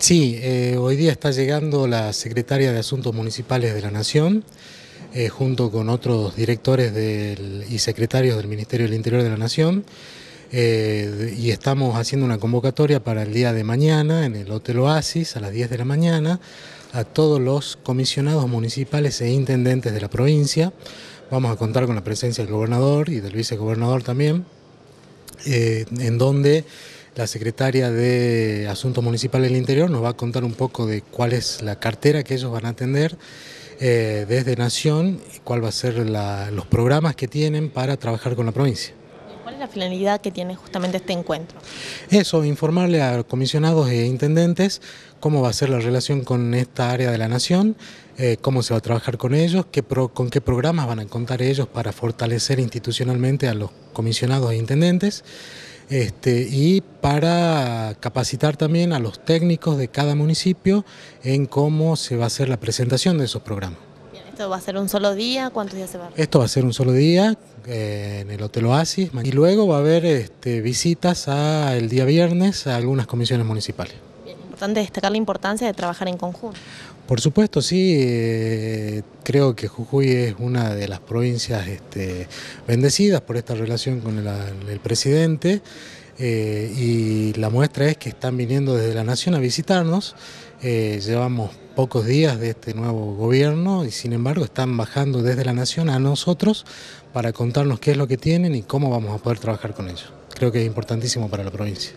Sí, eh, hoy día está llegando la secretaria de Asuntos Municipales de la Nación, eh, junto con otros directores y secretarios del Ministerio del Interior de la Nación, eh, y estamos haciendo una convocatoria para el día de mañana en el Hotel Oasis a las 10 de la mañana a todos los comisionados municipales e intendentes de la provincia. Vamos a contar con la presencia del gobernador y del vicegobernador también, en donde... La secretaria de Asuntos Municipales del Interior nos va a contar un poco de cuál es la cartera que ellos van a atender eh, desde Nación, y cuál va a ser los programas que tienen para trabajar con la provincia. ¿Cuál es la finalidad que tiene justamente este encuentro? Eso, informarle a comisionados e intendentes cómo va a ser la relación con esta área de la nación, eh, cómo se va a trabajar con ellos, con qué programas van a contar ellos para fortalecer institucionalmente a los comisionados e intendentes. Este, y para capacitar también a los técnicos de cada municipio en cómo se va a hacer la presentación de esos programas. ¿Esto va a ser un solo día? ¿Cuántos días se va a Esto va a ser un solo día eh, en el Hotel Oasis y luego va a haber este, visitas el día viernes a algunas comisiones municipales. Es importante destacar la importancia de trabajar en conjunto. Por supuesto, sí. Eh, creo que Jujuy es una de las provincias este, bendecidas por esta relación con el, presidente. Eh, y la muestra es que están viniendo desde la Nación a visitarnos. Eh, llevamos pocos días de este nuevo gobierno y sin embargo están bajando desde la Nación a nosotros para contarnos qué es lo que tienen y cómo vamos a poder trabajar con ellos. Creo que es importantísimo para la provincia.